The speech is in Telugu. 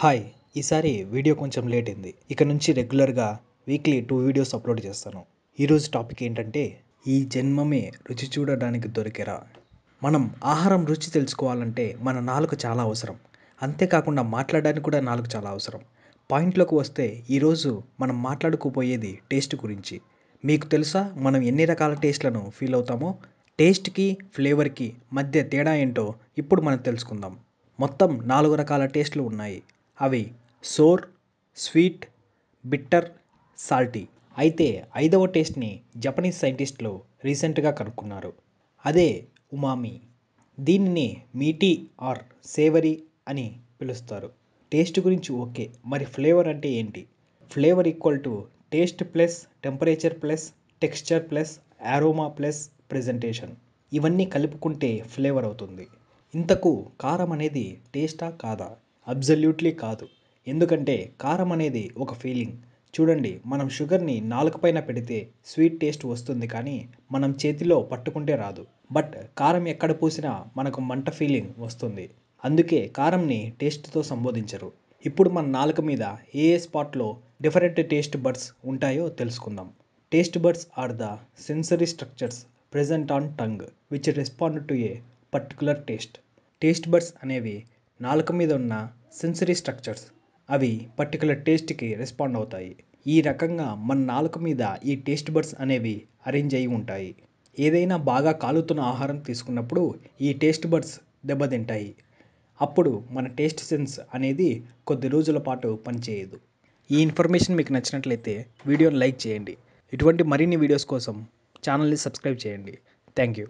హాయ్ ఈసారి వీడియో కొంచెం లేట్ అయింది ఇక నుంచి రెగ్యులర్గా వీక్లీ టూ వీడియోస్ అప్లోడ్ చేస్తాను ఈరోజు టాపిక్ ఏంటంటే ఈ జన్మమే రుచి చూడడానికి దొరికేరా మనం ఆహారం రుచి తెలుసుకోవాలంటే మన నాలుక చాలా అవసరం అంతేకాకుండా మాట్లాడడానికి కూడా నాలుగు చాలా అవసరం పాయింట్లోకి వస్తే ఈరోజు మనం మాట్లాడుకుపోయేది టేస్ట్ గురించి మీకు తెలుసా మనం ఎన్ని రకాల టేస్ట్లను ఫీల్ అవుతామో టేస్ట్కి ఫ్లేవర్కి మధ్య తేడా ఏంటో ఇప్పుడు మనం తెలుసుకుందాం మొత్తం నాలుగు రకాల టేస్ట్లు ఉన్నాయి అవి సోర్ స్వీట్ బిట్టర్ సాల్టీ అయితే ఐదవ టేస్ట్ని జపనీస్ సైంటిస్టులు రీసెంట్గా కనుక్కున్నారు అదే ఉమామి దీనిని మీటీ ఆర్ సేవరీ అని పిలుస్తారు టేస్ట్ గురించి ఓకే మరి ఫ్లేవర్ అంటే ఏంటి flavour equal to taste plus temperature plus texture plus aroma plus presentation ఇవన్నీ కలుపుకుంటే ఫ్లేవర్ అవుతుంది ఇంతకు కారం అనేది టేస్టా కాదా అబ్సల్యూట్లీ కాదు ఎందుకంటే కారం అనేది ఒక ఫీలింగ్ చూడండి మనం షుగర్ని నాలుక పైన పెడితే స్వీట్ టేస్ట్ వస్తుంది కానీ మనం చేతిలో పట్టుకుంటే రాదు బట్ కారం ఎక్కడ పూసినా మనకు మంట ఫీలింగ్ వస్తుంది అందుకే కారంని టేస్ట్తో సంబోధించరు ఇప్పుడు మన నాలుక మీద ఏ ఏ స్పాట్లో డిఫరెంట్ టేస్ట్ బర్డ్స్ ఉంటాయో తెలుసుకుందాం taste buds are the sensory structures present on tongue which respond to a particular taste taste buds అనేవి నాలుక మీద ఉన్న సెన్సరీ స్ట్రక్చర్స్ అవి పర్టికులర్ టేస్ట్కి రెస్పాండ్ అవుతాయి ఈ రకంగా మన నాలుక మీద ఈ టేస్ట్ బడ్స్ అనేవి అరేంజ్ అయి ఉంటాయి ఏదైనా బాగా కాలుతున్న ఆహారం తీసుకున్నప్పుడు ఈ టేస్ట్ బడ్స్ దెబ్బతింటాయి అప్పుడు మన టేస్ట్ సెన్స్ అనేది కొద్ది రోజుల పాటు పనిచేయదు ఈ ఇన్ఫర్మేషన్ మీకు నచ్చినట్లయితే వీడియోని లైక్ చేయండి ఇటువంటి మరిన్ని వీడియోస్ కోసం ఛానల్ని సబ్స్క్రైబ్ చేయండి థ్యాంక్ యూ